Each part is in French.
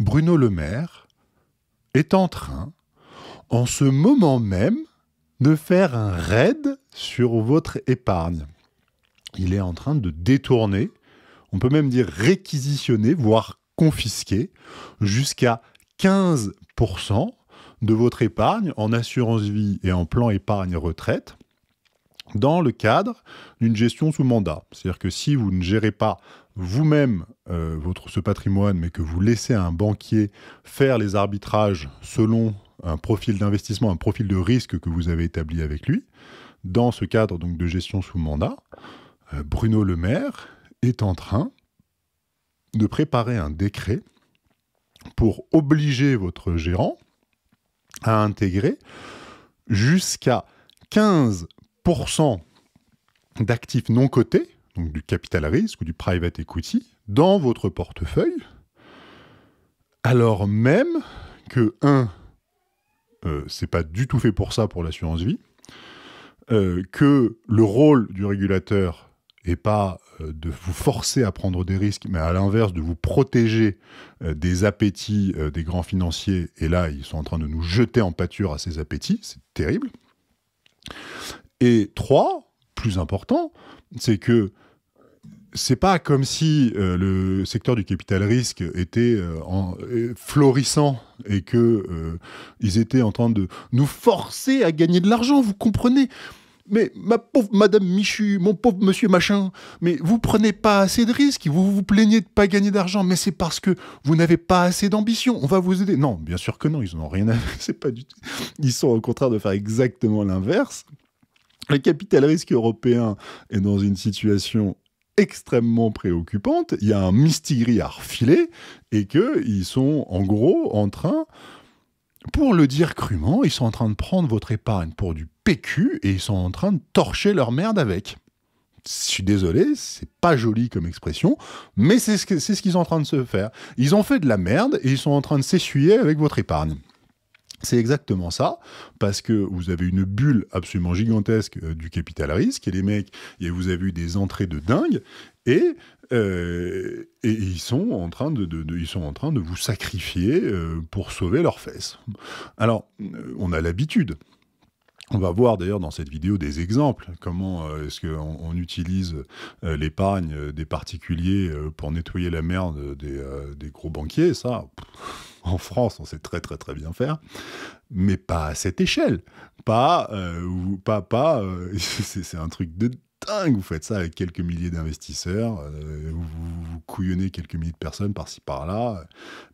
Bruno Le Maire est en train, en ce moment même, de faire un raid sur votre épargne. Il est en train de détourner, on peut même dire réquisitionner, voire confisquer, jusqu'à 15% de votre épargne en assurance vie et en plan épargne retraite dans le cadre d'une gestion sous mandat. C'est-à-dire que si vous ne gérez pas vous-même euh, votre ce patrimoine, mais que vous laissez à un banquier faire les arbitrages selon un profil d'investissement, un profil de risque que vous avez établi avec lui, dans ce cadre donc de gestion sous mandat, euh, Bruno Le Maire est en train de préparer un décret pour obliger votre gérant à intégrer jusqu'à 15% d'actifs non cotés donc du capital risque ou du private equity, dans votre portefeuille, alors même que, un, ce euh, c'est pas du tout fait pour ça pour l'assurance vie, euh, que le rôle du régulateur n'est pas euh, de vous forcer à prendre des risques, mais à l'inverse de vous protéger des appétits des grands financiers. Et là, ils sont en train de nous jeter en pâture à ces appétits, c'est terrible. Et trois, plus important, c'est que c'est pas comme si euh, le secteur du capital risque était euh, en, euh, florissant et que ils étaient en train de nous forcer à gagner de l'argent, vous comprenez mais ma pauvre Madame Michu, mon pauvre Monsieur Machin, mais vous prenez pas assez de risques, vous vous plaignez de pas gagner d'argent, mais c'est parce que vous n'avez pas assez d'ambition. On va vous aider. Non, bien sûr que non, ils n'ont rien à. C'est pas du tout. Ils sont au contraire de faire exactement l'inverse. Le capital risque européen est dans une situation extrêmement préoccupante, il y a un mistigris à refiler, et qu'ils sont en gros en train, pour le dire crûment, ils sont en train de prendre votre épargne pour du PQ et ils sont en train de torcher leur merde avec. Je suis désolé, c'est pas joli comme expression, mais c'est ce qu'ils sont en train de se faire. Ils ont fait de la merde et ils sont en train de s'essuyer avec votre épargne. C'est exactement ça, parce que vous avez une bulle absolument gigantesque euh, du capital risque, et les mecs, et vous avez eu des entrées de dingue, et, euh, ils, sont en train de, ils sont en train de vous sacrifier euh, pour sauver leurs fesses. Alors, on a l'habitude, on va voir d'ailleurs dans cette vidéo des exemples, comment euh, est-ce qu'on on utilise euh, l'épargne des particuliers euh, pour nettoyer la merde des, gros banquiers, ça, en France, on sait très très très bien faire, mais pas à cette échelle, pas, ou pas, c'est un truc de dingue, vous faites ça avec quelques milliers d'investisseurs, vous, couillonnez quelques milliers de personnes par-ci par-là,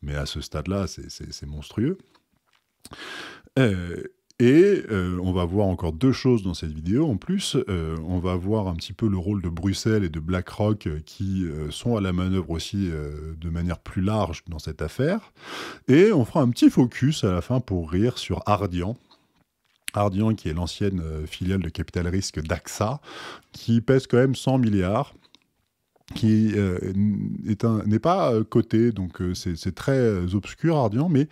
mais à ce stade-là, c'est monstrueux. Euh, et euh, on va voir encore deux choses dans cette vidéo. En plus, euh, on va voir un petit peu le rôle de Bruxelles et de BlackRock euh, qui sont à la manœuvre aussi de manière plus large dans cette affaire. Et on fera un petit focus à la fin pour rire sur Ardian, Ardian, qui est l'ancienne filiale de capital risque d'AXA, qui pèse quand même 100 milliards qui n'est pas coté, donc c'est très obscur Ardian, mais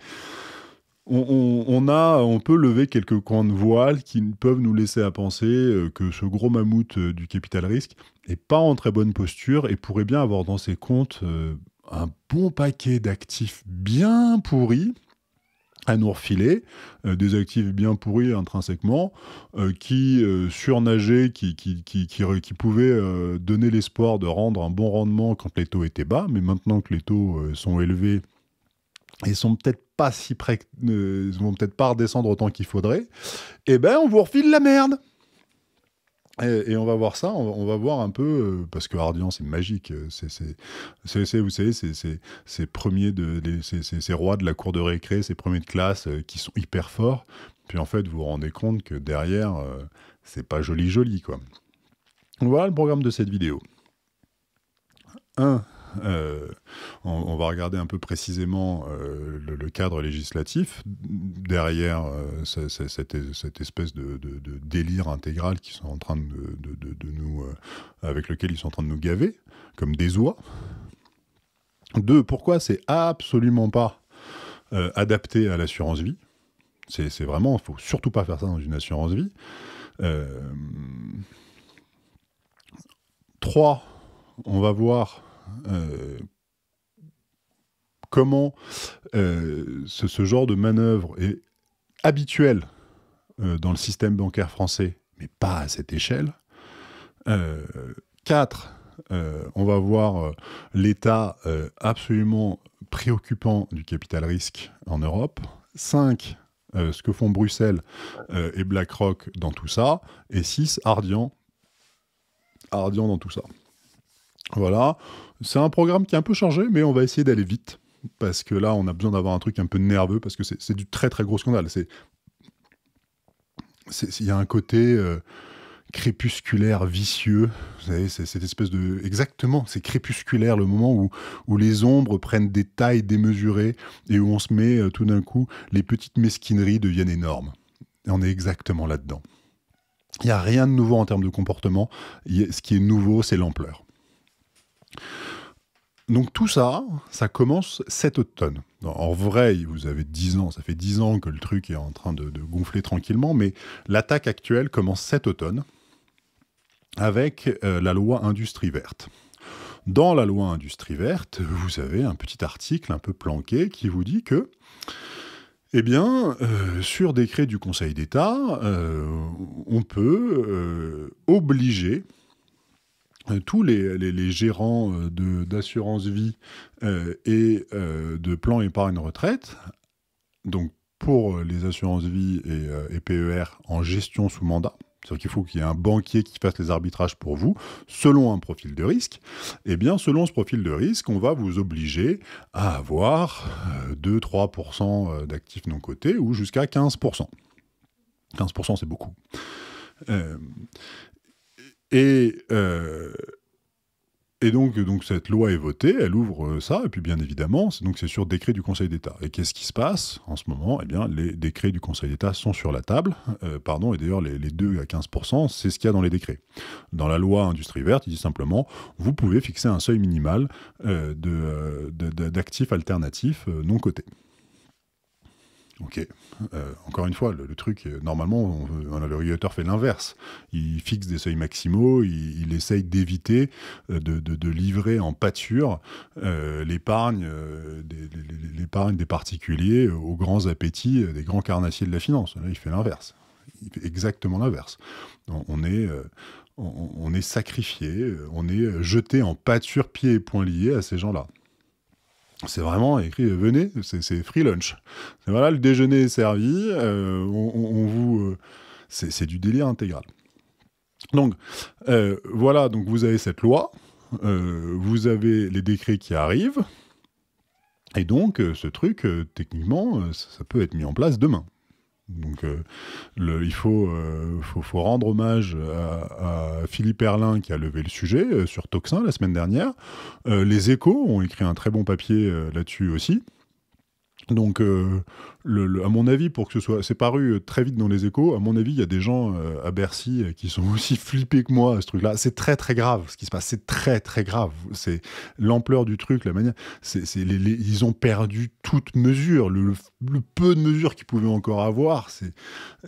on, a, peut lever quelques coins de voile qui peuvent nous laisser à penser euh, que ce gros mammouth euh, du capital risque n'est pas en très bonne posture et pourrait bien avoir dans ses comptes euh, un bon paquet d'actifs bien pourris à nous refiler, des actifs bien pourris intrinsèquement, qui surnageaient, qui, qui pouvaient donner l'espoir de rendre un bon rendement quand les taux étaient bas, mais maintenant que les taux sont élevés, ils sont peut-être pas si près, euh, vont peut-être pas redescendre autant qu'il faudrait, eh ben on vous refile la merde. Et, on va voir ça, on, va voir un peu, euh, parce que Ardian, c'est magique, euh, c'est, vous savez, c'est, premiers de, c'est, rois de la cour de récré, c'est premiers de classe qui sont hyper forts, puis en fait, vous vous rendez compte que derrière, c'est pas joli joli, quoi. Voilà le programme de cette vidéo. 1. Euh, on, va regarder un peu précisément euh, le, cadre législatif derrière euh, cette, espèce de, délire intégral qui sont en train de, nous, avec lequel ils sont en train de nous gaver comme des oies. Deux, pourquoi c'est absolument pas adapté à l'assurance vie C'est vraiment, il faut surtout pas faire ça dans une assurance vie. Trois, on va voir euh, comment euh, ce, genre de manœuvre est habituel euh, dans le système bancaire français, mais pas à cette échelle. 4. on va voir l'état absolument préoccupant du capital risque en Europe. 5. ce que font Bruxelles et BlackRock dans tout ça. Et 6. Ardian. Ardian dans tout ça. Voilà. C'est un programme qui a un peu changé, mais on va essayer d'aller vite. Parce que là, on a besoin d'avoir un truc un peu nerveux, parce que c'est du très très gros scandale. Il y a un côté euh, crépusculaire, vicieux. Vous savez, c'est cette espèce de. Exactement, c'est crépusculaire le moment où, où les ombres prennent des tailles démesurées et où on se met euh, tout d'un coup, les petites mesquineries deviennent énormes. Et on est exactement là-dedans. Il n'y a rien de nouveau en termes de comportement. ce qui est nouveau, c'est l'ampleur. Donc tout ça, ça commence cet automne. En vrai, vous avez 10 ans, ça fait 10 ans que le truc est en train de, gonfler tranquillement, mais l'attaque actuelle commence cet automne avec euh, la loi industrie verte. Dans la loi industrie verte, vous avez un petit article un peu planqué qui vous dit que, eh bien, euh, sur décret du Conseil d'État, euh, on peut obliger euh, tous les, gérants euh, d'assurance vie euh, et de plan épargne retraite, donc pour les assurances vie et, PER en gestion sous mandat, c'est-à-dire qu'il faut qu'il y ait un banquier qui fasse les arbitrages pour vous, selon un profil de risque, et eh bien selon ce profil de risque, on va vous obliger à avoir 2-3% d'actifs non cotés ou jusqu'à 15%. 15% c'est beaucoup. Et, euh, donc, cette loi est votée, elle ouvre euh, ça, et puis bien évidemment, c'est, sur décret du Conseil d'État. Et qu'est-ce qui se passe en ce moment Eh bien, les décrets du Conseil d'État sont sur la table, euh, pardon, et d'ailleurs les, 2 à 15%, c'est ce qu'il y a dans les décrets. Dans la loi industrie verte, il dit simplement, vous pouvez fixer un seuil minimal d'actifs alternatifs non cotés. Ok. Euh, encore une fois, le, truc, euh, normalement, on, euh, le régulateur fait l'inverse. Il fixe des seuils maximaux, il, essaye d'éviter de, livrer en pâture l'épargne des, particuliers aux grands appétits des grands carnassiers de la finance. Là, il fait l'inverse. Il fait exactement l'inverse. On, est est sacrifié, on est jeté en pâture pieds et poings liés à ces gens-là c'est vraiment écrit euh, venez, c'est free lunch. voilà, le déjeuner est servi, euh, on, vous, euh, c'est du délire intégral. Donc voilà, donc vous avez cette loi, vous avez les décrets qui arrivent, et donc ce truc techniquement, ça peut être mis en place demain. Donc, euh, il euh, faut, faut, rendre hommage à, Philippe Erlin qui a levé le sujet euh, sur Toxin la semaine dernière. les Échos ont écrit un très bon papier là-dessus aussi. Donc, à mon avis, pour que ce soit, c'est paru euh, très vite dans les échos. À mon avis, il y a des gens euh, à Bercy euh, qui sont aussi flippés que moi à ce truc-là. C'est très très grave ce qui se passe. C'est très très grave. C'est l'ampleur du truc, la manière. ils ont perdu toute mesure. Le, peu de mesure qu'ils pouvaient encore avoir, c'est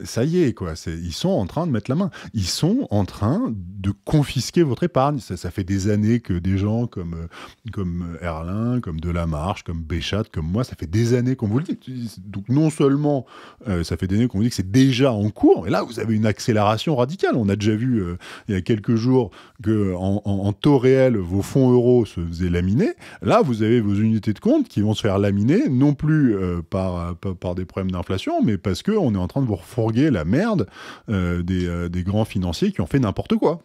ça y est quoi. ils sont en train de mettre la main. Ils sont en train de confisquer votre épargne. Ça, fait des années que des gens comme comme Erlin, comme Delamarche, comme Béchat, comme moi, ça fait des années qu'on vous le dit. Donc non seulement euh, ça fait des années qu'on vous dit que c'est déjà en cours, et là vous avez une accélération radicale. On a déjà vu euh, il y a quelques jours que en, taux réel vos fonds euros se faisaient laminer. Là vous avez vos unités de compte qui vont se faire laminer non plus euh, par, par, des problèmes d'inflation, mais parce que on est en train de vous refourguer la merde des, grands financiers qui ont fait n'importe quoi.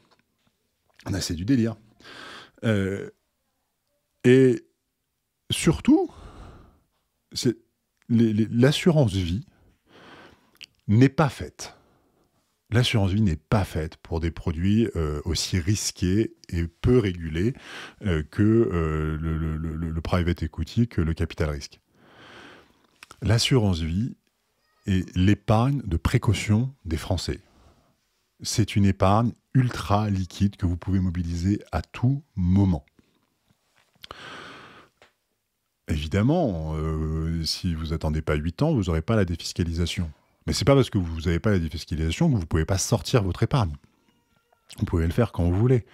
c'est du délire. et surtout, c'est l'assurance vie n'est pas faite. L'assurance vie n'est pas faite pour des produits euh, aussi risqués et peu régulés euh, que euh, le, le, private equity, que le capital risque. L'assurance vie est l'épargne de précaution des Français. C'est une épargne ultra liquide que vous pouvez mobiliser à tout moment. Évidemment, euh, si vous attendez pas 8 ans, vous n'aurez pas la défiscalisation. Mais c'est pas parce que vous n'avez pas la défiscalisation que vous ne pouvez pas sortir votre épargne. Vous pouvez le faire quand vous voulez.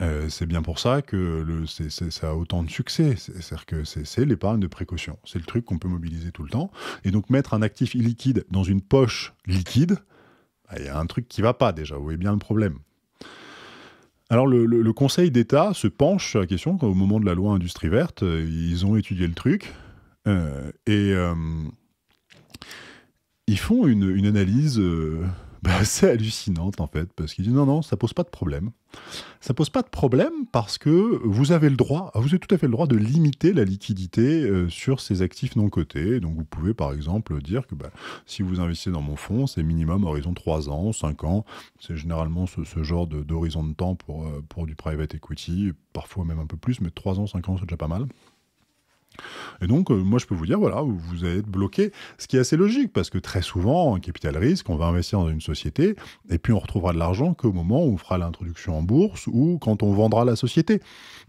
Euh, c'est bien pour ça que le, ça a autant de succès. cest à que c'est l'épargne de précaution. C'est le truc qu'on peut mobiliser tout le temps. Et donc mettre un actif illiquide dans une poche liquide, ah, il y a un truc qui va pas déjà. Vous voyez bien le problème. Alors le, Conseil d'État se penche sur la question au moment de la loi industrie verte. Euh, ils ont étudié le truc euh, et euh, ils font une analyse bah, c'est hallucinante en fait, parce qu'il dit non, non, ça pose pas de problème. Ça pose pas de problème parce que vous avez le droit, ah, vous avez tout à fait le droit de limiter la liquidité euh, sur ces actifs non cotés. Donc vous pouvez par exemple dire que bah, si vous investissez dans mon fonds, c'est minimum horizon 3 ans, 5 ans. C'est généralement ce, genre d'horizon de, de, temps pour, euh, pour du private equity, parfois même un peu plus, mais 3 ans, 5 ans, c'est déjà pas mal. Et donc, euh, moi, je peux vous dire, voilà, vous allez être bloqué, ce qui est assez logique, parce que très souvent, en capital risque, on va investir dans une société, et puis on retrouvera de l'argent qu'au moment où on fera l'introduction en bourse ou quand on vendra la société.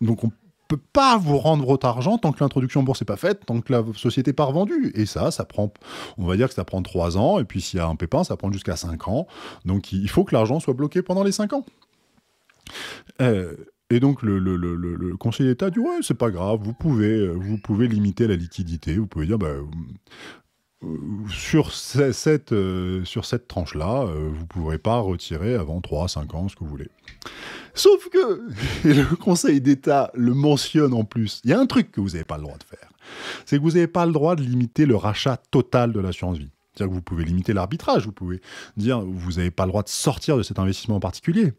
Donc, on peut pas vous rendre votre argent tant que l'introduction en bourse n'est pas faite, tant que la société n'est pas revendue. Et ça, ça prend, on va dire que ça prend 3 ans, et puis s'il y a un pépin, ça prend jusqu'à 5 ans. Donc, il faut que l'argent soit bloqué pendant les 5 ans. Euh, et donc le, Conseil d'État dit ouais c'est pas grave, vous pouvez euh, vous pouvez limiter la liquidité, vous pouvez dire bah, euh, sur cette, euh, sur cette tranche-là, vous ne pourrez pas retirer avant 3, 5 ans, ce que vous voulez. Sauf que, le Conseil d'État le mentionne en plus, il y a un truc que vous n'avez pas le droit de faire. C'est que vous n'avez pas le droit de limiter le rachat total de l'assurance vie. C'est-à-dire que vous pouvez limiter l'arbitrage, vous pouvez dire vous n'avez pas le droit de sortir de cet investissement en particulier.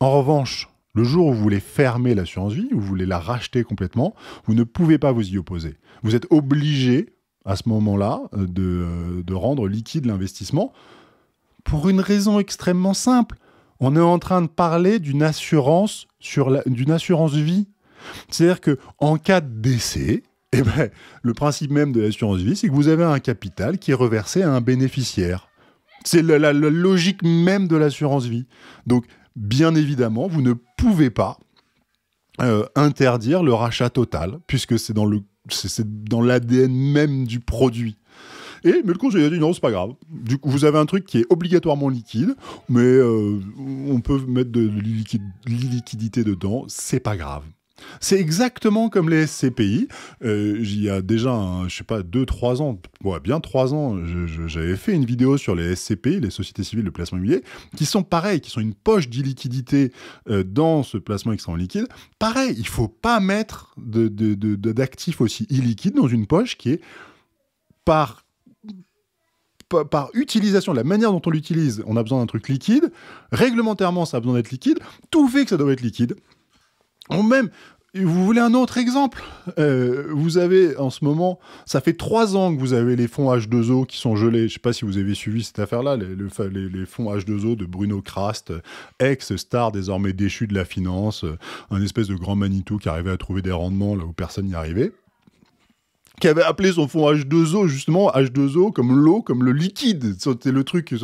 En revanche, le jour où vous voulez fermer l'assurance vie, où vous voulez la racheter complètement, vous ne pouvez pas vous y opposer. Vous êtes obligé, à ce moment-là, euh, euh, de, rendre liquide l'investissement pour une raison extrêmement simple. On est en train de parler d'une assurance, sur d'une assurance vie. C'est-à-dire que en cas de décès, eh ben, le principe même de l'assurance vie, c'est que vous avez un capital qui est reversé à un bénéficiaire. C'est la, la, logique même de l'assurance vie. Donc, bien évidemment, vous ne pouvez pas euh, interdire le rachat total, puisque c'est dans le c'est dans l'ADN même du produit. Et mais le conseiller a dit non, c'est pas grave. Du coup, vous avez un truc qui est obligatoirement liquide, mais euh, on peut mettre de, l'illiquidité dedans, c'est pas grave. C'est exactement comme les SCPI. Euh, il y a déjà, je sais pas, 2-3 ans, bien 3 ans, j'avais fait une vidéo sur les SCPI, les sociétés civiles de placement immobilier, qui sont pareils, qui sont une poche d'illiquidité euh, dans ce placement extrêmement liquide. Pareil, il ne faut pas mettre d'actifs aussi illiquides dans une poche qui est par par utilisation, la manière dont on l'utilise, on a besoin d'un truc liquide. Réglementairement, ça a besoin d'être liquide. Tout fait que ça doit être liquide même, vous voulez un autre exemple euh, Vous avez en ce moment, ça fait trois ans que vous avez les fonds H2O qui sont gelés. Je ne sais pas si vous avez suivi cette affaire-là, les, les, fonds H2O de Bruno Krast, euh, ex-star désormais déchu de la finance, euh, un espèce de grand Manitou qui arrivait à trouver des rendements là où personne n'y arrivait qui avait appelé son fonds H2O, justement, H2O comme l'eau, comme le liquide. C'était le truc.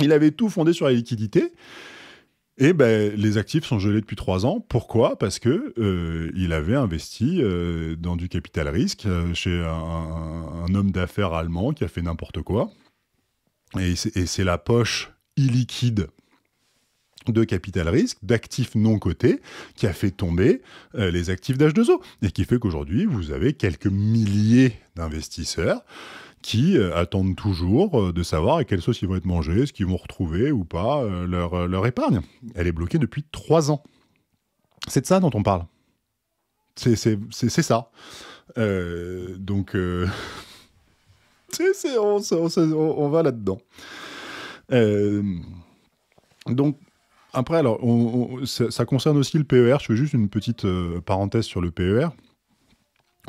Il avait tout fondé sur la liquidité. Et ben, les actifs sont gelés depuis trois ans. Pourquoi Parce que euh, il avait investi euh, dans du capital risque euh, chez un, un homme d'affaires allemand qui a fait n'importe quoi. Et c'est la poche illiquide de capital risque, d'actifs non cotés, qui a fait tomber les actifs d'H2O et qui fait qu'aujourd'hui, vous avez quelques milliers d'investisseurs qui euh, attendent toujours euh, de savoir à quelle sauce ils vont être mangés, ce qu'ils vont retrouver ou pas euh, leur, leur épargne. Elle est bloquée depuis trois ans. C'est de ça dont on parle. C'est ça. donc, on, va là-dedans. donc, après, alors, ça, concerne aussi le PER. Je fais juste une petite parenthèse sur le PER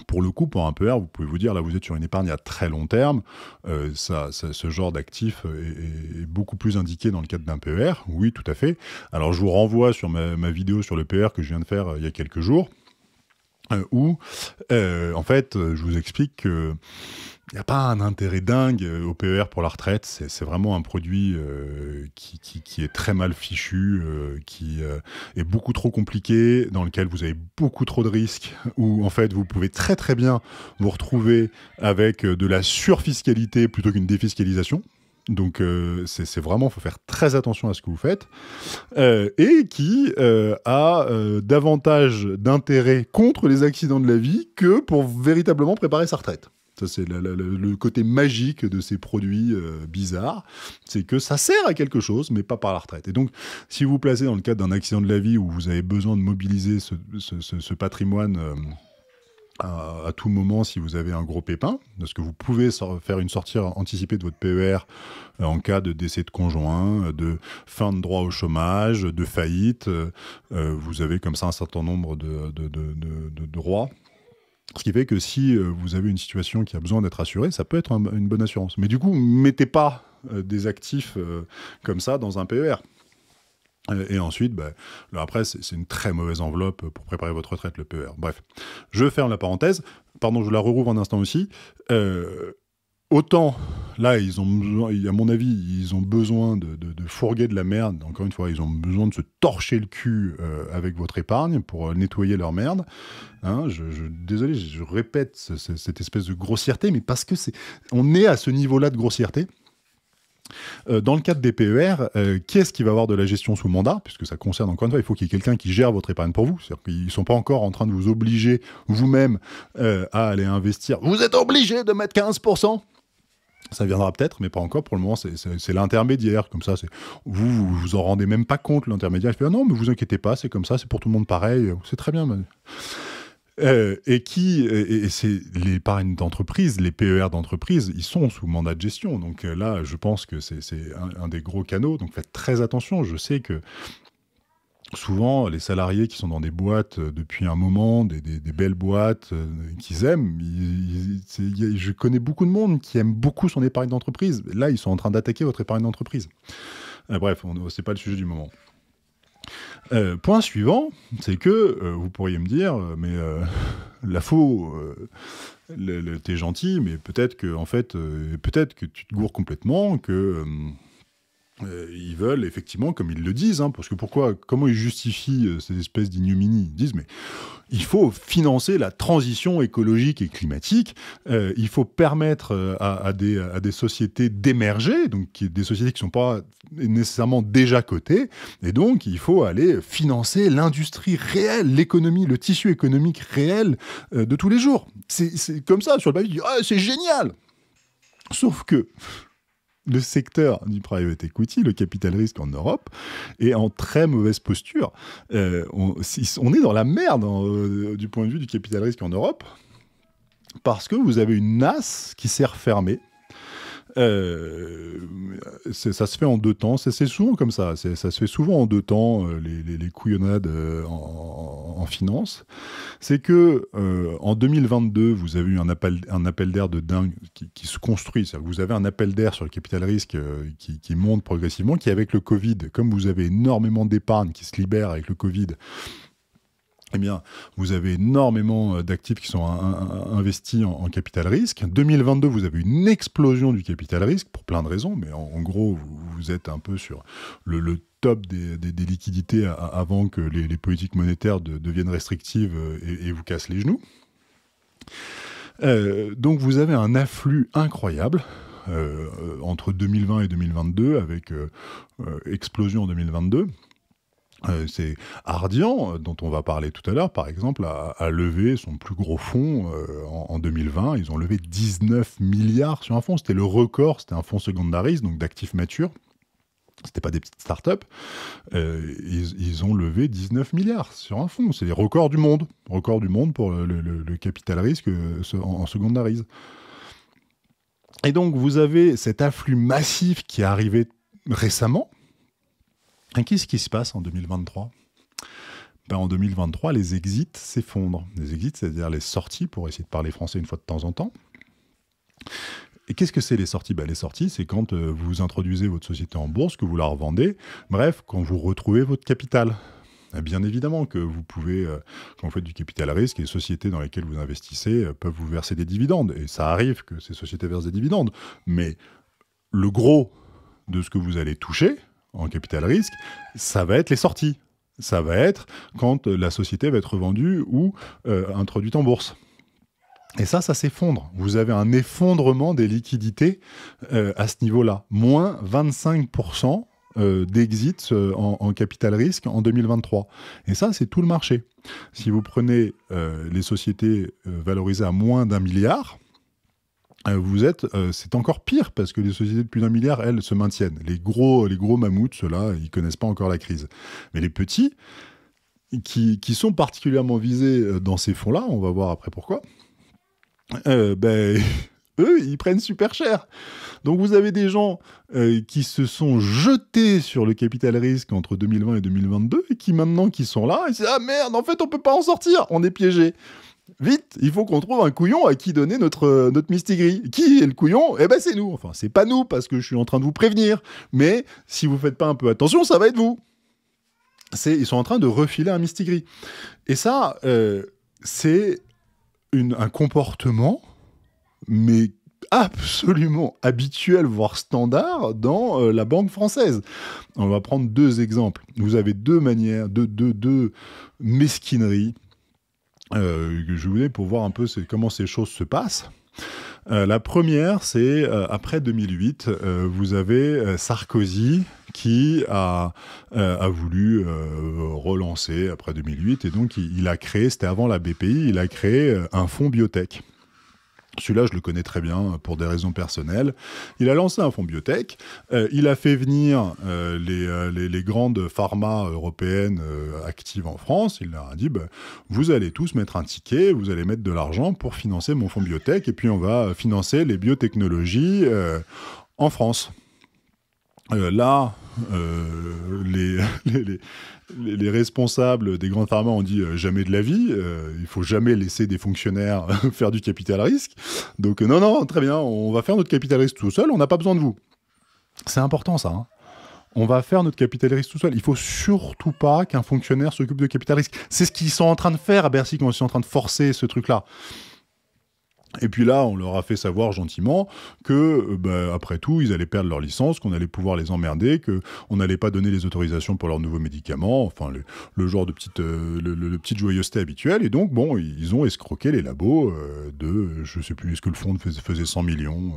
pour le coup, pour un PER, vous pouvez vous dire, là, vous êtes sur une épargne à très long terme. Euh, ça, ce genre d'actif euh, est, beaucoup plus indiqué dans le cadre d'un PER. Oui, tout à fait. Alors, je vous renvoie sur ma, vidéo sur le PER que je viens de faire euh, il y a quelques jours où, euh, en fait, euh, je vous explique que n'y a pas un intérêt dingue euh, au PER pour la retraite. C'est vraiment un produit qui, est très mal fichu, qui est beaucoup trop compliqué, dans lequel vous avez beaucoup trop de risques, où en fait vous pouvez très très bien vous retrouver avec de la surfiscalité plutôt qu'une défiscalisation. Donc euh, c'est vraiment, faut faire très attention à ce que vous faites, euh, et qui euh, a davantage d'intérêt contre les accidents de la vie que pour véritablement préparer sa retraite. Ça, c'est le côté magique de ces produits bizarres. C'est que ça sert à quelque chose, mais pas par la retraite. Et donc, si vous vous placez dans le cadre d'un accident de la vie où vous avez besoin de mobiliser ce, patrimoine à, tout moment si vous avez un gros pépin, parce que vous pouvez faire une sortie anticipée de votre PER euh, en cas de décès de conjoint, euh, de fin de droit au chômage, de faillite. Euh, vous avez comme ça un certain nombre de, droits. Ce qui fait que si vous avez une situation qui a besoin d'être assurée, ça peut être une bonne assurance. Mais du coup, mettez pas des actifs comme ça dans un PER. Euh, et ensuite, bah, après, c'est une très mauvaise enveloppe pour préparer votre retraite, le PER. Bref, je ferme la parenthèse. Pardon, je la rouvre un instant aussi. Euh, autant, là, ils ont à mon avis, ils ont besoin de, fourguer de la merde. Encore une fois, ils ont besoin de se torcher le cul euh, avec votre épargne pour nettoyer leur merde. Hein, je, désolé, je répète cette espèce de grossièreté, mais parce que c'est, on est à ce niveau-là de grossièreté. Euh, dans le cadre des PER, euh, qui est-ce qui va avoir de la gestion sous mandat Puisque ça concerne encore une fois, il faut qu'il y ait quelqu'un qui gère votre épargne pour vous. C'est-à-dire qu'ils ne sont pas encore en train de vous obliger vous-même euh, à aller investir. Vous êtes obligé de mettre 15% ça viendra peut-être, mais pas encore. Pour le moment, c'est l'intermédiaire. Comme ça, vous, vous vous en rendez même pas compte, l'intermédiaire. Il fait ah non, mais vous inquiétez pas, c'est comme ça, c'est pour tout le monde pareil. C'est très bien. Euh, et qui, et, c'est les d'entreprise, les PER d'entreprise, ils sont sous mandat de gestion. Donc euh, là, je pense que c'est un, un, des gros canaux. Donc faites très attention. Je sais que souvent, les salariés qui sont dans des boîtes euh, depuis un moment, des, des, belles boîtes qu'ils aiment, je connais beaucoup de monde qui aime beaucoup son épargne d'entreprise. Là, ils sont en train d'attaquer votre épargne d'entreprise. bref, c'est pas le sujet du moment. Euh, point suivant, c'est que euh, vous pourriez me dire, euh, mais la faux, t'es gentil, mais peut-être que en fait, peut-être que tu te gourres complètement, que ils veulent effectivement, comme ils le disent, hein, parce que pourquoi, comment ils justifient ces espèces d'ignominie Ils disent mais il faut financer la transition écologique et climatique, il faut permettre à, des, sociétés d'émerger, donc des sociétés qui ne sont pas nécessairement déjà coté, et donc il faut aller financer l'industrie réelle, l'économie, le tissu économique réel euh, de tous les jours. C'est comme ça, sur le papier, ah, c'est génial Sauf que le secteur du private equity, le capital risque en Europe, est en très mauvaise posture. Euh, on, est dans la merde hein, euh, du point de vue du capital risque en Europe, parce que vous avez une NAS qui s'est refermée euh, ça se fait en deux temps. C'est souvent comme ça. Ça se fait souvent en deux temps, euh, les, couillonnades euh, en, finance. C'est que en 2022, vous avez eu un appel, un appel d'air de dingue qui, se construit. Que vous avez un appel d'air sur le capital risque qui, qui, monte progressivement, qui avec le Covid, comme vous avez énormément d'épargne qui se libère avec le Covid, eh bien, vous avez énormément euh, d'actifs qui sont euh, investis en, capital risque. En 2022, vous avez une explosion du capital risque pour plein de raisons, mais en, gros, vous, êtes un peu sur le, top des, liquidités euh, avant que les, politiques monétaires deviennent restrictives et, vous cassent les genoux. donc, vous avez un afflux incroyable. entre 2020 et 2022, avec explosion en 2022. Euh, c'est Ardian, euh, dont on va parler tout à l'heure, par exemple, a, levé son plus gros fonds euh, en, 2020. Ils ont levé 19 milliards sur un fonds. C'était le record. C'était un fonds secondaris, donc d'actifs matures. C'était pas des petites startups. ils, ont levé 19 milliards sur un fonds. C'est les records du monde. Record du monde pour le, capital risque en, en Et donc, vous avez cet afflux massif qui est arrivé récemment, Qu'est-ce qui se passe en 2023 ben en 2023, les exits s'effondrent. Les exits, c'est-à-dire les sorties, pour essayer de parler français une fois de temps en temps. Et qu'est-ce que c'est les sorties ben Les sorties, c'est quand euh, vous introduisez votre société en bourse, que vous la revendez, bref, quand vous retrouvez votre capital. Bien évidemment que vous pouvez, euh, quand vous faites du capital risque, les sociétés dans lesquelles vous investissez euh, peuvent vous verser des dividendes. Et ça arrive que ces sociétés versent des dividendes. Mais le gros de ce que vous allez toucher, en capital risque, ça va être les sorties. Ça va être quand euh, la société va être vendue ou euh, introduite en bourse. Et ça, ça s'effondre. Vous avez un effondrement des liquidités euh, à ce niveau-là. Moins 25% d'exits d'exit en, en, capital risque en 2023. Et ça, c'est tout le marché. Si vous prenez les sociétés valorisées à moins d'un milliard, euh, vous êtes, euh, c'est encore pire parce que les sociétés de plus d'un milliard, elles, se maintiennent. Les gros, les gros mammouths, ceux-là, ils connaissent pas encore la crise. Mais les petits, qui, sont particulièrement visés euh, dans ces fonds-là, on va voir après pourquoi, ben, eux, ils prennent super cher. Donc vous avez des gens qui se sont jetés sur le capital risque entre 2020 et 2022 et qui maintenant qui sont là, ils disent ah merde, en fait on ne peut pas en sortir, on est piégé. Vite, il faut qu'on trouve un couillon à qui donner notre, euh, notre mistigris. Qui est le couillon Eh ben c'est nous. Enfin, c'est pas nous parce que je suis en train de vous prévenir. Mais si vous faites pas un peu attention, ça va être vous. C'est, ils sont en train de refiler un mistigris. Et ça, euh, c'est un comportement, mais absolument habituel, voire standard, dans euh, la banque française. On va prendre deux exemples. Vous avez deux manières, de de deux mesquineries que euh, je voulais pour voir un peu comment ces choses se passent. Euh, la première, c'est euh, après 2008, vous avez Sarkozy qui a, voulu relancer après 2008 et donc il, il a créé, c'était avant la BPI, il a créé un fonds biotech. Celui-là, je le connais très bien euh, pour des raisons personnelles. Il a lancé un fonds biotech. Euh, il a fait venir euh, les, grandes pharma européennes actives en France. Il leur a dit bah, vous allez tous mettre un ticket, vous allez mettre de l'argent pour financer mon fonds biotech, et puis on va financer les biotechnologies en France. là, les, les responsables des grands pharma ont dit euh, jamais de la vie, euh, il faut jamais laisser des fonctionnaires faire du capital risque. Donc euh, non, non, très bien, on va faire notre capital risque tout seul, on n'a pas besoin de vous. C'est important ça. Hein. On va faire notre capital risque tout seul. Il faut surtout pas qu'un fonctionnaire s'occupe de capital risque. C'est ce qu'ils sont en train de faire à Bercy quand ils sont en train de forcer ce truc-là. Et puis là, on leur a fait savoir gentiment que, euh, bah, après tout, ils allaient perdre leur licence, qu'on allait pouvoir les emmerder, qu'on n'allait pas donner les autorisations pour leurs nouveaux médicaments, enfin le, genre de petite, euh, le, petite joyeuseté habituelle. Et donc, bon, ils ont escroqué les labos euh, de, je sais plus, est-ce que le fonds faisait 100 millions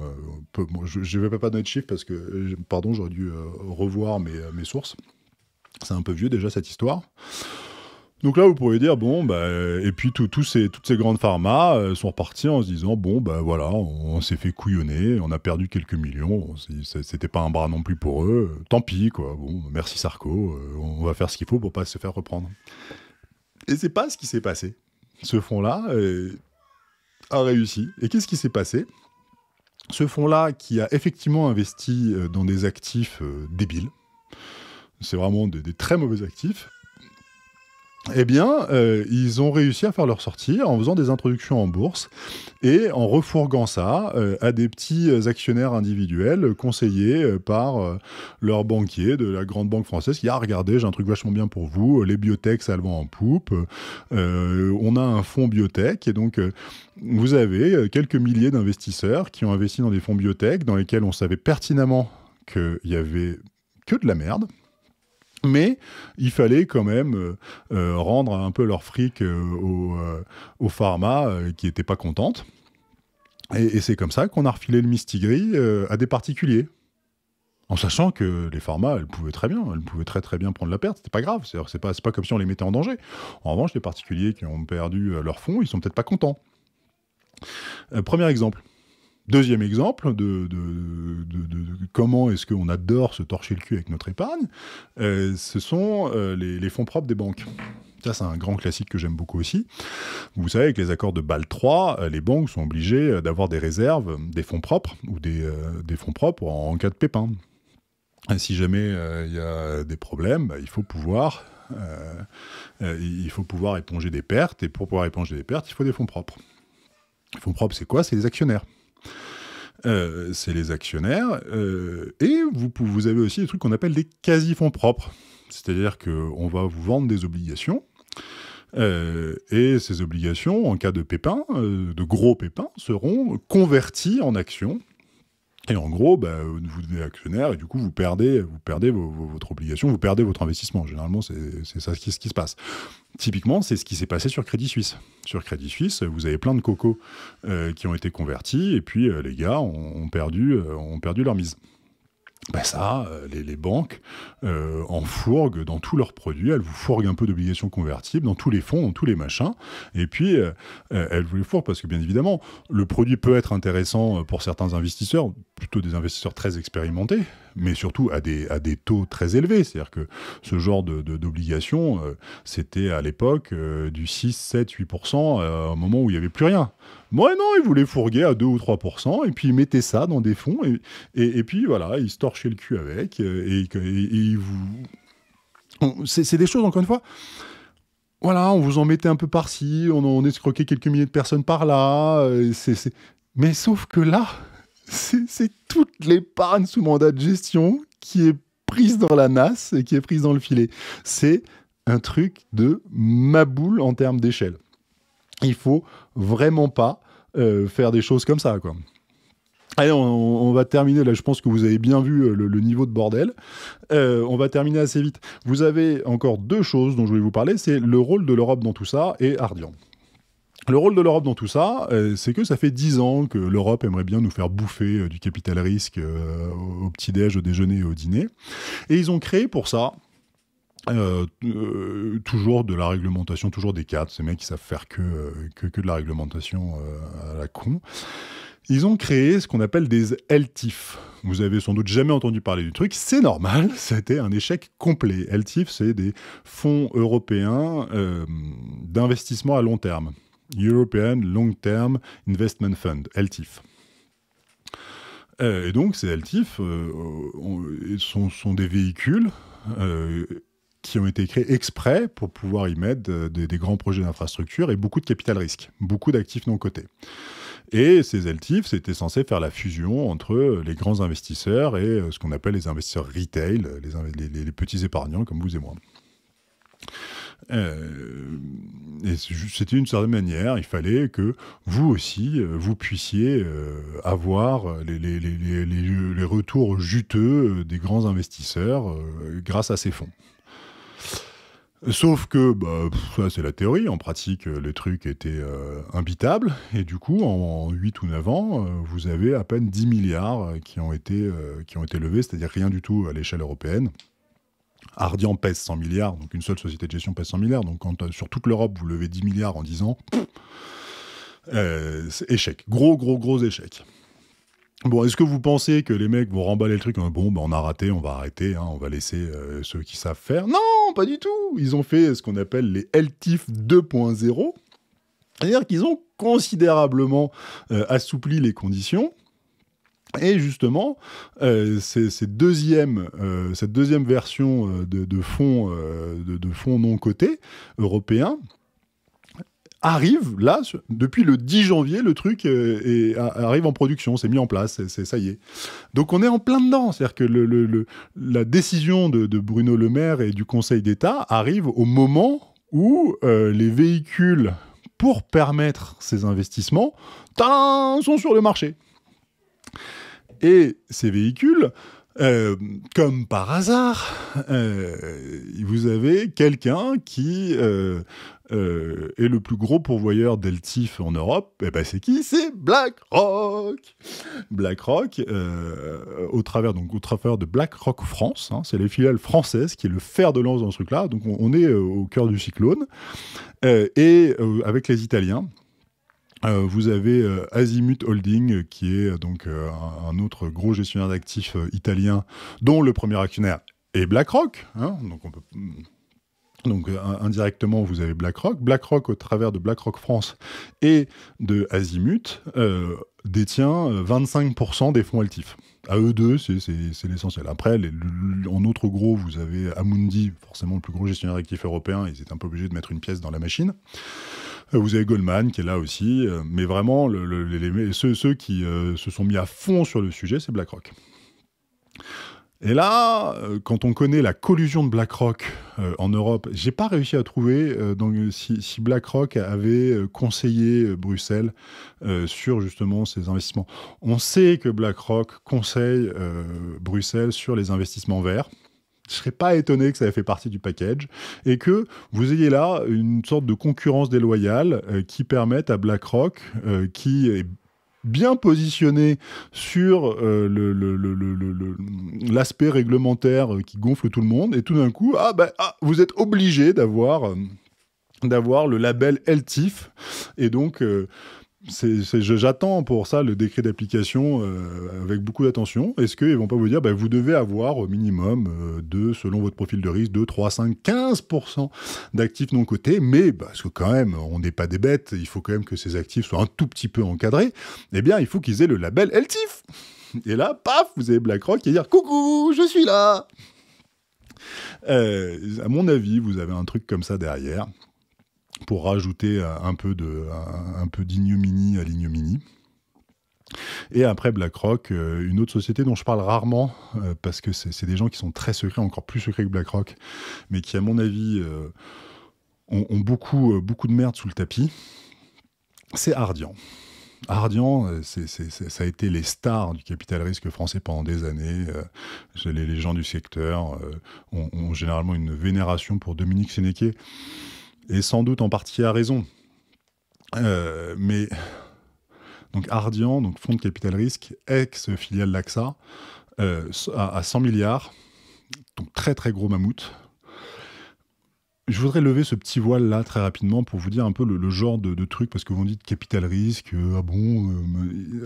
Je ne vais pas donner de chiffres parce que, pardon, j'aurais dû revoir mes sources. C'est un peu vieux déjà cette histoire. Donc là, vous pouvez dire, bon, bah, euh, et puis ces, toutes ces grandes pharma euh, sont reparties en se disant, bon, bah voilà, on, s'est fait couillonner, on a perdu quelques millions, c'était pas un bras non plus pour eux, euh, tant pis, quoi. Bon, merci Sarko, on va faire ce qu'il faut pour pas se faire reprendre. Et c'est pas ce qui s'est passé. Ce fonds-là a réussi. Et qu'est-ce qui s'est passé Ce fonds-là qui a effectivement investi dans des actifs débiles, c'est vraiment des, très mauvais actifs eh bien, euh, ils ont réussi à faire leur sortie en faisant des introductions en bourse et en refourguant ça euh, à des petits euh, actionnaires individuels conseillés par leurs banquiers de la grande banque française qui a ah, regardez, j'ai un truc vachement bien pour vous, les biotech, ça le vend en poupe, on a un fonds biotech et donc vous avez quelques milliers d'investisseurs qui ont investi dans des fonds biotech dans lesquels on savait pertinemment qu'il y avait que de la merde mais il fallait quand même euh, euh, rendre un peu leur fric euh, aux, pharma qui n'étaient pas contentes. Et, c'est comme ça qu'on a refilé le Mistigris à des particuliers. En sachant que les pharma, elles pouvaient très bien, elles pouvaient très très bien prendre la perte, c'était pas grave, c'est pas, pas comme si on les mettait en danger. En revanche, les particuliers qui ont perdu leur fonds, ils sont peut-être pas contents. premier exemple, Deuxième exemple de, comment est-ce qu'on adore se torcher le cul avec notre épargne, euh, ce sont euh, les, fonds propres des banques. Ça, c'est un grand classique que j'aime beaucoup aussi. Vous savez, avec les accords de Bâle euh, 3, les banques sont obligées d'avoir des réserves, des fonds propres, ou des, fonds propres en, cas de pépin. si jamais il y a des problèmes, bah, il faut pouvoir il faut pouvoir éponger des pertes, et pour pouvoir éponger des pertes, il faut des fonds propres. Les fonds propres, c'est quoi C'est les actionnaires. Euh, c'est les actionnaires. Euh, et vous, vous, avez aussi des trucs qu'on appelle des quasi-fonds propres. C'est-à-dire qu'on va vous vendre des obligations. Euh, et ces obligations, en cas de pépin de gros pépins, seront converties en actions. Et en gros, bah, vous devenez actionnaire et du coup, vous perdez, vous perdez votre obligation, vous perdez votre investissement. Généralement, c'est ça ce qui se passe. Typiquement, c'est ce qui s'est passé sur Crédit Suisse. Sur Crédit Suisse, vous avez plein de cocos euh, qui ont été convertis, et puis euh, les gars ont, perdu, euh, perdu leur mise. Ben ça, les, banques en fourguent dans tous leurs produits, elles vous fourguent un peu d'obligations convertibles, dans tous les fonds, dans tous les machins, et puis elles vous les fourguent parce que bien évidemment, le produit peut être intéressant pour certains investisseurs, plutôt des investisseurs très expérimentés, mais surtout à des, à des taux très élevés. C'est-à-dire que ce genre d'obligation, de, euh, c'était à l'époque euh, du 6, 7, 8%, à un moment où il n'y avait plus rien. Moi, non, ils voulaient fourguer à 2 ou 3%, et puis ils mettaient ça dans des fonds, et, et, puis voilà, ils se torchaient le cul avec, euh, et, et ils vous... C'est des choses, encore une fois, voilà, on vous en mettait un peu par-ci, on, on escroquait quelques milliers de personnes par là, mais sauf que là c'est toute l'épargne sous mandat de gestion qui est prise dans la nasse et qui est prise dans le filet. C'est un truc de maboule en termes d'échelle. Il faut vraiment pas euh, faire des choses comme ça, Allez, on, va terminer. Là, je pense que vous avez bien vu euh, le, niveau de bordel. Euh, on va terminer assez vite. Vous avez encore deux choses dont je voulais vous parler. C'est le rôle de l'Europe dans tout ça et Ardian. Le rôle de l'Europe dans tout ça, euh, c'est que ça fait dix ans que l'Europe aimerait bien nous faire bouffer euh, du capital risque euh, au petit-déj, au déjeuner et au dîner. Et ils ont créé pour ça toujours de la réglementation, toujours des cadres. Ces mecs, ils savent faire que, que, de la réglementation à la con. Ils ont créé ce qu'on appelle des LTIF. Vous avez sans doute jamais entendu parler du truc. C'est normal, c'était un échec complet. LTIF, c'est des fonds européens d'investissement à long terme. European Long Term Investment Fund, LTIF. Euh, et donc ces LTIF euh, sont, des véhicules euh, qui ont été créés exprès pour pouvoir y mettre des, grands projets d'infrastructure et beaucoup de capital risque, beaucoup d'actifs non cotés. Et ces LTIF, c'était censé faire la fusion entre les grands investisseurs et ce qu'on appelle les investisseurs retail, les petits épargnants comme vous et moi. Euh, et c'était une certaine manière, il fallait que vous aussi, euh, vous puissiez euh, avoir les, retours juteux des grands investisseurs grâce à ces fonds. Sauf que, bah, ça c'est la théorie, en pratique le truc était imbitable, et du coup en, 8 ou 9 ans, vous avez à peine 10 milliards ont qui ont été levés, c'est-à-dire rien du tout à l'échelle européenne. Ardian pèse 100 milliards, donc une seule société de gestion pèse 100 milliards. Donc quand euh, sur toute l'Europe, vous levez 10 milliards en 10 ans, euh, échec. Gros, gros, gros échec. Bon, est-ce que vous pensez que les mecs vont remballer le truc euh, Bon, ben on a raté, on va arrêter, hein, on va laisser ceux qui savent faire. Non, pas du tout Ils ont fait ce qu'on appelle les LTIF 2.0, c'est-à-dire qu'ils ont considérablement assoupli les conditions et justement, euh, euh, cette deuxième version euh, de, fonds de, non cotés européens arrive là, depuis le 10 janvier, le truc arrive en production, c'est mis en place, c'est ça y est. Donc on est en plein dedans, c'est-à-dire que la décision de, Bruno Le Maire et du Conseil d'État arrive au moment où les véhicules pour permettre ces investissements, sont sur le marché. Et ces véhicules, euh, comme par hasard, euh, vous avez quelqu'un qui euh, est le plus gros pourvoyeur d'Eltif en Europe. Et eh ben c'est qui C'est BlackRock. BlackRock, au travers donc au travers de BlackRock France, hein, c'est les filiales françaises qui est le fer de lance dans ce truc-là. Donc on, on est au cœur du cyclone et avec les Italiens. Euh, vous avez euh, Azimut Holding, euh, qui est donc un autre gros gestionnaire d'actifs italien, dont le premier actionnaire est BlackRock. Hein. donc mm. donc indirectement, vous avez BlackRock. BlackRock, au travers de BlackRock France et de Azimut, détient 25% des fonds altifs. À eux deux, c'est l'essentiel. Après, en autre gros, vous avez Amundi, forcément le plus gros gestionnaire d'actifs européen. Ils étaient un peu obligés de mettre une pièce dans la machine. Euh, vous avez Goldman qui est là aussi. Euh, mais vraiment, ceux, qui euh, se sont mis à fond sur le sujet, c'est BlackRock. Et là, quand on connaît la collusion de BlackRock en Europe, j'ai pas réussi à trouver donc, si, BlackRock avait conseillé Bruxelles sur justement ses investissements. On sait que BlackRock conseille Bruxelles sur les investissements verts je ne serais pas étonné que ça ait fait partie du package et que vous ayez là une sorte de concurrence déloyale euh, qui permette à BlackRock, euh, qui est bien positionné sur euh, l'aspect réglementaire qui gonfle tout le monde, et tout d'un coup, ah bah, vous êtes obligé d'avoir d'avoir le label LTIF, et donc j'attends pour ça le décret d'application euh, avec beaucoup d'attention. Est-ce qu'ils ne vont pas vous dire, bah, vous devez avoir au minimum euh, de, selon votre profil de risque, 2, 3, 5, 15% d'actifs non cotés, mais parce que quand même, on n'est pas des bêtes, il faut quand même que ces actifs soient un tout petit peu encadrés, eh bien, il faut qu'ils aient le label LTIF. Et là, paf, vous avez BlackRock qui va dire, coucou, je suis là. Euh, à mon avis, vous avez un truc comme ça derrière pour rajouter euh, un peu de un, peu d'ignominie à l'ignominie. Et après BlackRock, euh, une autre société dont je parle rarement, euh, parce que c'est des gens qui sont très secrets, encore plus secrets que BlackRock, mais qui, à mon avis, ont, beaucoup, beaucoup de merde sous le tapis, c'est Ardian. Ardian, ça a été les stars du capital risque français pendant des années. les, gens du secteur ont, généralement une vénération pour Dominique Sénéquet et sans doute en partie à raison. Euh, mais donc Ardian, donc fonds de capital risque, ex-filiale d'AXA, euh, à, 100 milliards, donc très très gros mammouth. Je voudrais lever ce petit voile là très rapidement pour vous dire un peu le, genre de, truc, parce que vous dites capital risque, euh, ah bon,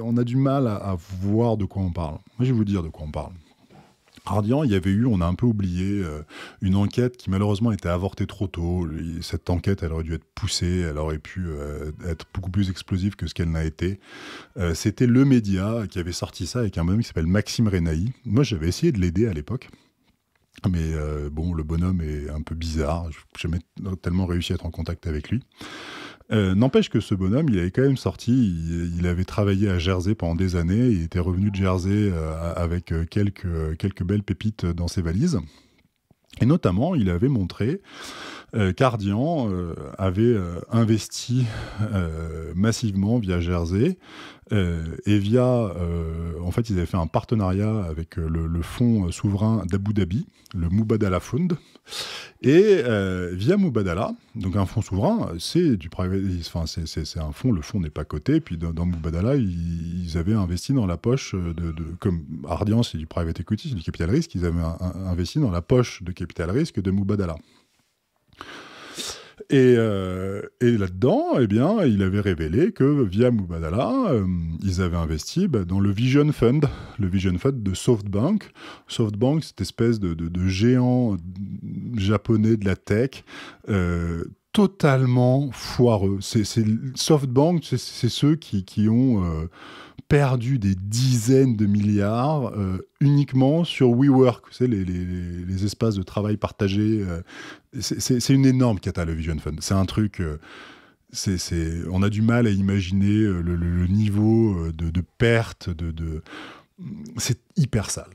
on a du mal à, à voir de quoi on parle. Moi, je vais vous dire de quoi on parle. Ardian, il y avait eu, on a un peu oublié, euh, une enquête qui malheureusement était avortée trop tôt. Cette enquête, elle aurait dû être poussée, elle aurait pu euh, être beaucoup plus explosive que ce qu'elle n'a été. Euh, c'était Le Média qui avait sorti ça avec un bonhomme qui s'appelle Maxime Renaï. Moi, j'avais essayé de l'aider à l'époque. Mais bon, le bonhomme est un peu bizarre. Je n'ai jamais tellement réussi à être en contact avec lui. Euh, n'empêche que ce bonhomme, il avait quand même sorti, il, avait travaillé à Jersey pendant des années, il était revenu de Jersey euh, avec euh, quelques, quelques belles pépites dans ses valises. Et notamment, il avait montré qu'Ardian avait investi massivement via Jersey euh, et via, euh, en fait, ils avaient fait un partenariat avec euh, le, fonds souverain d'Abu Dhabi, le Mubadala Fund. Et via Mubadala, donc un fonds souverain, c'est du private, enfin, c'est un fonds, le fonds n'est pas coté. Puis dans, Mubadala, ils, avaient investi dans la poche de, comme Ardian, c'est du private equity, c'est du capital risque, ils avaient investi dans la poche de capital risque de Mubadala. Euh, et, là-dedans, eh bien, il avait révélé que via Mubadala, euh, ils avaient investi bah, dans le Vision Fund, le Vision Fund de SoftBank. SoftBank, cette espèce de, géant japonais de la tech, euh, totalement foireux. SoftBank, c'est ceux qui, qui ont perdu des dizaines de milliards euh, uniquement sur WeWork, les, espaces de travail partagés. Euh, c'est une énorme cata, le Vision Fund. C'est un truc. Euh, c'est, on a du mal à imaginer le, niveau de, perte. De, C'est hyper sale.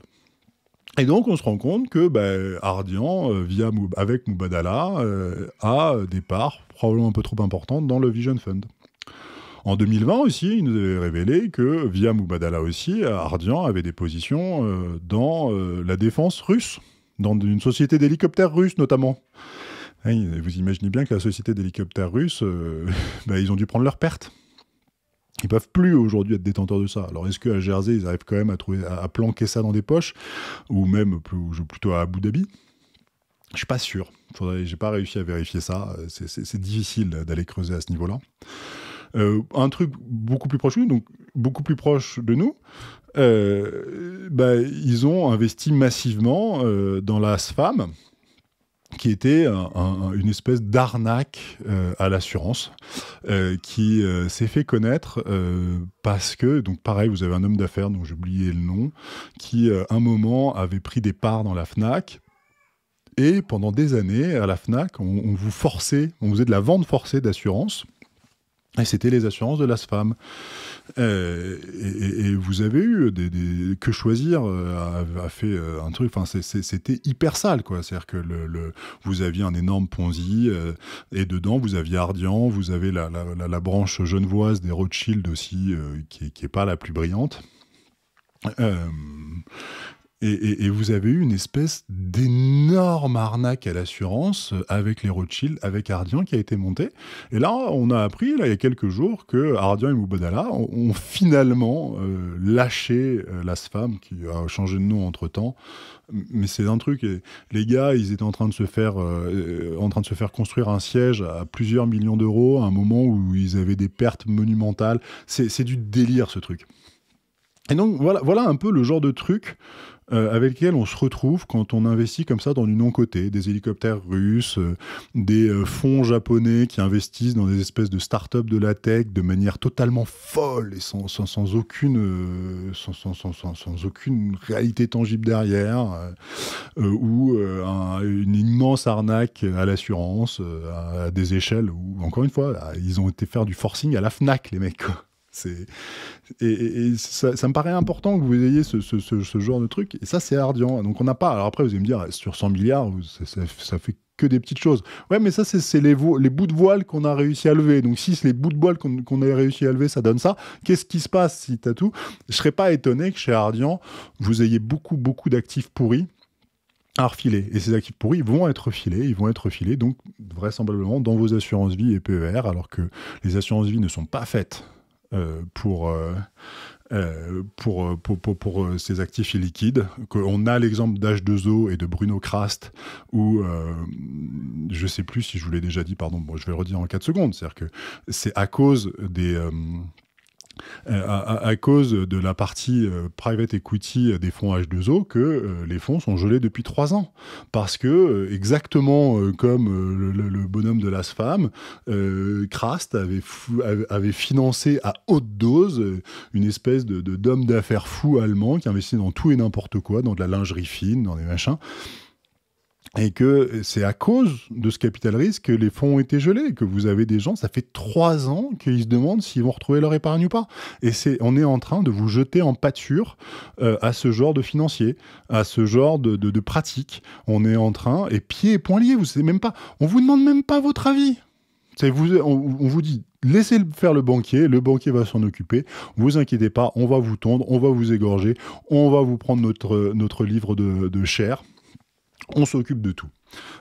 Et donc, on se rend compte que bah, Ardian, via, avec Mubadala, a des parts probablement un peu trop importantes dans le Vision Fund. En 2020 aussi, il nous avait révélé que, via Moubadala aussi, Ardian avait des positions euh, dans euh, la défense russe, dans une société d'hélicoptères russes notamment. Hein, vous imaginez bien que la société d'hélicoptères russes, euh, bah, ils ont dû prendre leur pertes. Ils peuvent plus aujourd'hui être détenteurs de ça. Alors est-ce qu'à Jersey, ils arrivent quand même à, planquer ça dans des poches Ou même plutôt à Abu Dhabi Je suis pas sûr. J'ai pas réussi à vérifier ça. C'est difficile d'aller creuser à ce niveau-là. Euh, un truc beaucoup plus proche de nous, donc beaucoup plus proche de nous, euh, bah, ils ont investi massivement euh, dans la SFAM, qui était une espèce d'arnaque à l'assurance, qui s'est fait connaître parce que, donc pareil, vous avez un homme d'affaires dont j'ai oublié le nom, qui à un moment avait pris des parts dans la FNAC. Et pendant des années, à la FNAC, on, vous forçait, on faisait de la vente forcée d'assurance et c'était les assurances de l'ASFAM. Euh, et, vous avez eu des, que choisir euh, a, fait euh, un truc. Enfin, c'était hyper sale, quoi. C'est-à-dire que le, vous aviez un énorme Ponzi et dedans vous aviez Ardian, vous avez la, branche genevoise des Rothschild aussi, qui, n'est est pas la plus brillante. Et, vous avez eu une espèce d'énorme arnaque à l'assurance euh, avec les Rothschild, avec Ardian qui a été monté, Et là, on a appris, là, il y a quelques jours, que Ardian et Moubadala ont, finalement euh, lâché euh, l'ASFAM, qui a changé de nom entre-temps. Mais c'est un truc, les gars, ils étaient en train, de se faire, en train de se faire construire un siège à plusieurs millions d'euros, à un moment où ils avaient des pertes monumentales. C'est du délire, ce truc. Et donc, voilà, voilà un peu le genre de truc euh, avec lesquels on se retrouve quand on investit comme ça dans du non-côté, des hélicoptères russes, euh, des euh, fonds japonais qui investissent dans des espèces de start-up de la tech de manière totalement folle et sans, sans, sans aucune, sans, aucune réalité tangible derrière, ou une immense arnaque à l'assurance, à, des échelles où, encore une fois, ils ont été faire du forcing à la FNAC, les mecs et, ça, me paraît important que vous ayez ce, genre de truc. Et ça, c'est Ardian. Donc on n'a pas. Alors après, vous allez me dire ah, sur 100 milliards, ça, fait que des petites choses. Ouais, mais ça, c'est les, les, bouts de voile qu'on a réussi à lever. Donc, si c'est les bouts de voile qu'on a réussi à lever, ça donne ça. Qu'est-ce qui se passe si t'as tout Je serais pas étonné que chez Ardian, vous ayez beaucoup, beaucoup d'actifs pourris à refiler. Et ces actifs pourris vont être filés, ils vont être filés, donc vraisemblablement dans vos assurances vie et PER, alors que les assurances vie ne sont pas faites euh, euh, euh, pour, pour, pour, ces actifs illiquides. On a l'exemple d'H2O et de Bruno Krast, où je ne sais plus si je vous l'ai déjà dit, pardon, je vais le redire en 4 secondes. cest à que c'est à cause des. Euh, à, cause de la partie euh, private equity des fonds H2O que euh, les fonds sont gelés depuis trois ans. Parce que, exactement comme le, bonhomme de la Krast avait, financé à haute dose une espèce de d'homme d'affaires fou allemand qui investit dans tout et n'importe quoi, dans de la lingerie fine, dans des machins et que c'est à cause de ce capital risque que les fonds ont été gelés, que vous avez des gens, ça fait trois ans qu'ils se demandent s'ils vont retrouver leur épargne ou pas. Et c'est, on est en train de vous jeter en pâture euh, à ce genre de financiers, à ce genre de, de, de pratiques. On est en train, et pieds et poings liés, vous savez même pas, on vous demande même pas votre avis. C'est vous, on, vous dit, laissez faire le banquier, le banquier va s'en occuper, vous inquiétez pas, on va vous tondre, on va vous égorger, on va vous prendre notre, notre livre de, de chair on s'occupe de tout.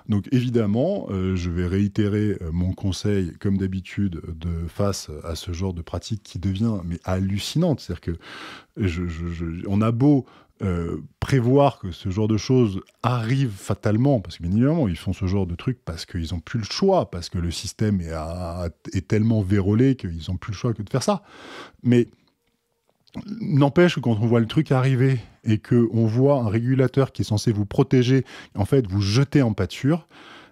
Donc évidemment, euh, je vais réitérer euh, mon conseil, comme d'habitude, face à ce genre de pratique qui devient mais hallucinante. C'est-à-dire que on a beau euh, prévoir que ce genre de choses arrive fatalement, parce que bien évidemment, ils font ce genre de trucs parce qu'ils n'ont plus le choix, parce que le système est, est tellement vérolé qu'ils n'ont plus le choix que de faire ça. Mais N'empêche que quand on voit le truc arriver et que on voit un régulateur qui est censé vous protéger, en fait, vous jeter en pâture,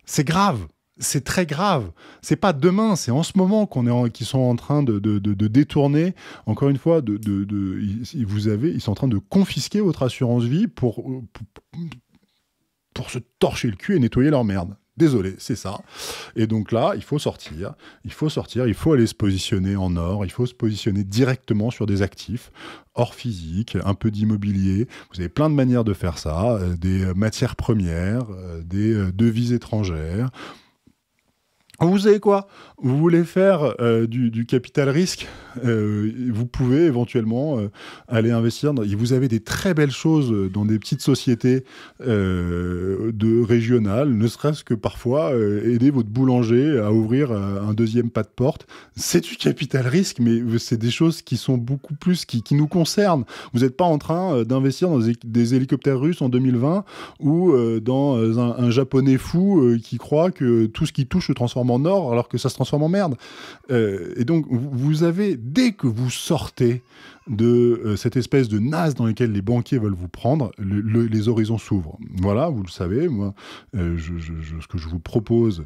c'est grave. C'est très grave. C'est pas demain, c'est en ce moment qu'on est qu'ils sont en train de, détourner. Encore une fois, de, ils, vous avez, ils sont en train de confisquer votre assurance vie pour, pour se torcher le cul et nettoyer leur merde. Désolé, c'est ça. Et donc là, il faut sortir, il faut sortir, il faut aller se positionner en or, il faut se positionner directement sur des actifs, hors physique, un peu d'immobilier. Vous avez plein de manières de faire ça, euh, des matières premières, euh, des euh, devises étrangères, vous savez quoi Vous voulez faire euh, du, capital risque euh, Vous pouvez éventuellement euh, aller investir. Vous avez des très belles choses dans des petites sociétés de régionales, ne serait-ce que parfois aider votre boulanger à ouvrir un deuxième pas de porte. C'est du capital risque, mais c'est des choses qui sont beaucoup plus qui, nous concernent. Vous n'êtes pas en train d'investir dans des, hélicoptères russes en 2020 ou dans un, japonais fou qui croit que tout ce qui touche le transforme en or alors que ça se transforme en merde. Euh, et donc, vous avez, dès que vous sortez de euh, cette espèce de naze dans laquelle les banquiers veulent vous prendre, les horizons s'ouvrent. Voilà, vous le savez, moi, euh, ce que je vous propose,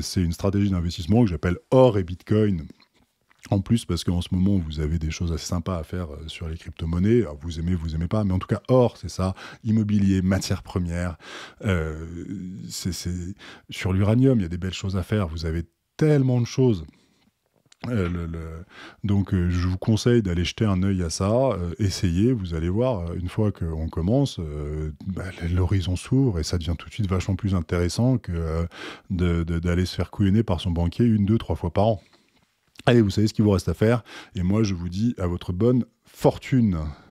c'est une stratégie d'investissement que j'appelle or et bitcoin en plus, parce qu'en ce moment, vous avez des choses assez sympas à faire euh, sur les crypto-monnaies. vous aimez, vous aimez pas, mais en tout cas, or, c'est ça, immobilier, matières premières, euh, c'est, sur l'uranium, il y a des belles choses à faire. Vous avez tellement de choses. Euh, donc, je vous conseille d'aller jeter un œil à ça. essayez, vous allez voir. Une fois qu'on commence, bah, l'horizon s'ouvre et ça devient tout de suite vachement plus intéressant que d'aller se faire couiner par son banquier une, deux, trois fois par an. Allez, vous savez ce qu'il vous reste à faire. Et moi, je vous dis à votre bonne fortune.